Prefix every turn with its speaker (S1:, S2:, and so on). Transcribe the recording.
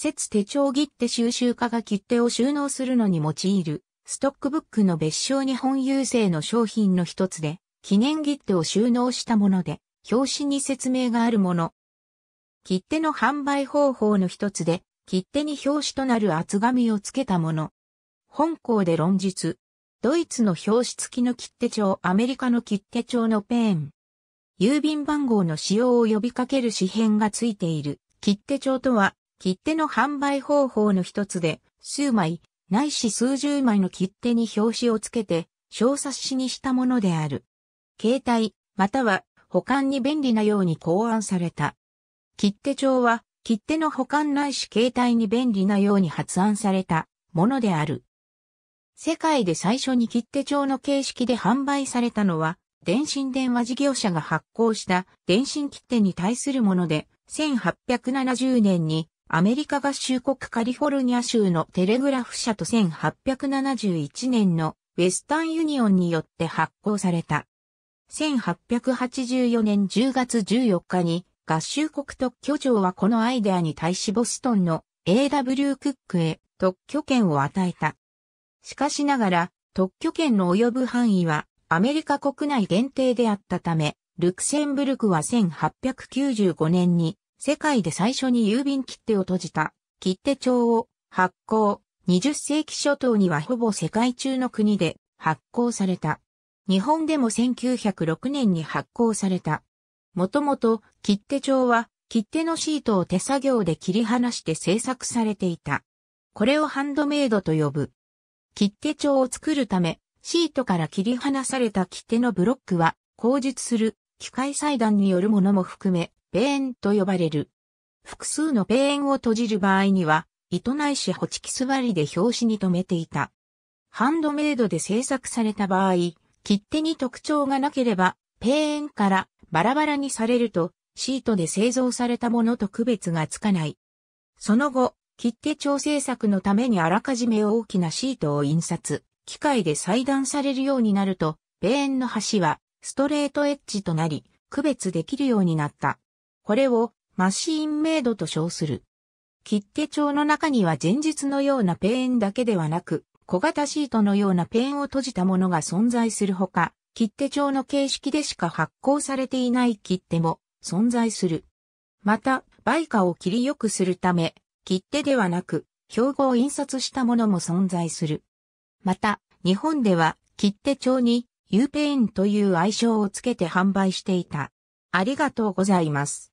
S1: 節手帳切手収集家が切手を収納するのに用いる、ストックブックの別称日本郵政の商品の一つで、記念切手を収納したもので、表紙に説明があるもの。切手の販売方法の一つで、切手に表紙となる厚紙をつけたもの。本校で論述。ドイツの表紙付きの切手帳、アメリカの切手帳のペーン。郵便番号の使用を呼びかける紙片が付いている切手帳とは切手の販売方法の一つで、数枚、ないし数十枚の切手に表紙をつけて、小冊子にしたものである。携帯、または保管に便利なように考案された。切手帳は、切手の保管ないし携帯に便利なように発案されたものである。世界で最初に切手帳の形式で販売されたのは、電信電話事業者が発行した電信切手に対するもので、1870年にアメリカ合衆国カリフォルニア州のテレグラフ社と1871年のウェスタンユニオンによって発行された。1884年10月14日に合衆国特許庁はこのアイデアに対しボストンの A.W. クックへ特許権を与えた。しかしながら特許権の及ぶ範囲はアメリカ国内限定であったため、ルクセンブルクは1895年に世界で最初に郵便切手を閉じた、切手帳を発行、20世紀初頭にはほぼ世界中の国で発行された。日本でも1906年に発行された。もともと切手帳は切手のシートを手作業で切り離して製作されていた。これをハンドメイドと呼ぶ。切手帳を作るため、シートから切り離された切手のブロックは、口述する機械裁断によるものも含め、ペーンと呼ばれる。複数のペーンを閉じる場合には、糸ないしホチキス割りで表紙に留めていた。ハンドメイドで制作された場合、切手に特徴がなければ、ペーンからバラバラにされると、シートで製造されたものと区別がつかない。その後、切手調整作のためにあらかじめ大きなシートを印刷、機械で裁断されるようになると、ペーンの端はストレートエッジとなり、区別できるようになった。これをマシーンメイドと称する。切手帳の中には前日のようなペンだけではなく、小型シートのようなペンを閉じたものが存在するほか、切手帳の形式でしか発行されていない切手も存在する。また、売価を切り良くするため、切手ではなく、標語を印刷したものも存在する。また、日本では切手帳に U ペーンという愛称をつけて販売していた。ありがとうございます。